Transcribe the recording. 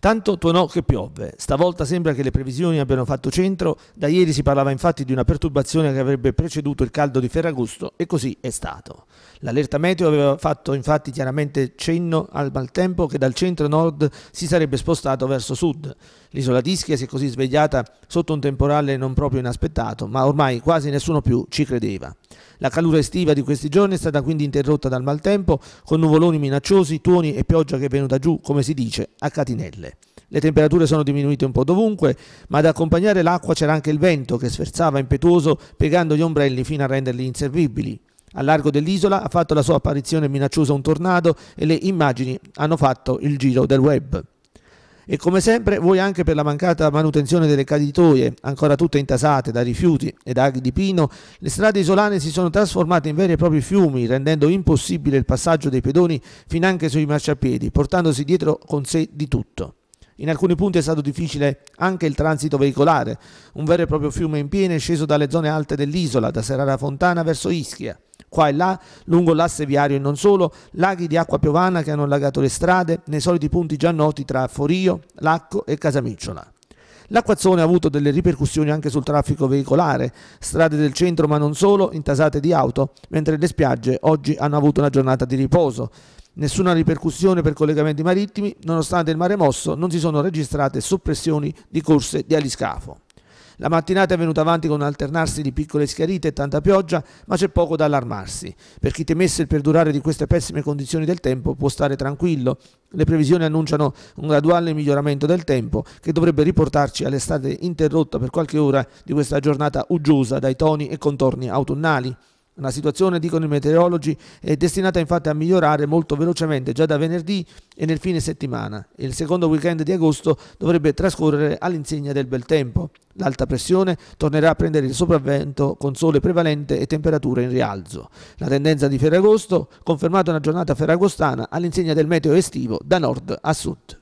Tanto tuonò che piovve. Stavolta sembra che le previsioni abbiano fatto centro. Da ieri si parlava infatti di una perturbazione che avrebbe preceduto il caldo di Ferragosto e così è stato. L'allerta meteo aveva fatto infatti chiaramente cenno al maltempo che dal centro-nord si sarebbe spostato verso sud. L'isola d'Ischia si è così svegliata sotto un temporale non proprio inaspettato, ma ormai quasi nessuno più ci credeva. La calura estiva di questi giorni è stata quindi interrotta dal maltempo, con nuvoloni minacciosi, tuoni e pioggia che è venuta giù, come si dice, a catinelle. Le temperature sono diminuite un po' dovunque, ma ad accompagnare l'acqua c'era anche il vento che sferzava impetuoso, piegando gli ombrelli fino a renderli inservibili. Al largo dell'isola ha fatto la sua apparizione minacciosa un tornado e le immagini hanno fatto il giro del web. E come sempre voi anche per la mancata manutenzione delle caditoie, ancora tutte intasate da rifiuti ed aghi di pino, le strade isolane si sono trasformate in veri e propri fiumi, rendendo impossibile il passaggio dei pedoni fin anche sui marciapiedi, portandosi dietro con sé di tutto. In alcuni punti è stato difficile anche il transito veicolare, un vero e proprio fiume in piena è sceso dalle zone alte dell'isola, da Serrara Fontana verso Ischia qua e là, lungo l'asse viario e non solo, laghi di acqua piovana che hanno allagato le strade, nei soliti punti già noti tra Forio, Lacco e Casamicciola. L'acquazzone ha avuto delle ripercussioni anche sul traffico veicolare, strade del centro ma non solo, intasate di auto, mentre le spiagge oggi hanno avuto una giornata di riposo. Nessuna ripercussione per collegamenti marittimi, nonostante il mare mosso non si sono registrate soppressioni di corse di aliscafo. La mattinata è venuta avanti con un alternarsi di piccole schiarite e tanta pioggia, ma c'è poco da allarmarsi. Per chi temesse il perdurare di queste pessime condizioni del tempo può stare tranquillo. Le previsioni annunciano un graduale miglioramento del tempo che dovrebbe riportarci all'estate interrotta per qualche ora di questa giornata uggiosa dai toni e contorni autunnali. La situazione, dicono i meteorologi, è destinata infatti a migliorare molto velocemente già da venerdì e nel fine settimana. Il secondo weekend di agosto dovrebbe trascorrere all'insegna del bel tempo. L'alta pressione tornerà a prendere il sopravvento con sole prevalente e temperature in rialzo. La tendenza di Ferragosto confermata una giornata ferragostana all'insegna del meteo estivo da nord a sud.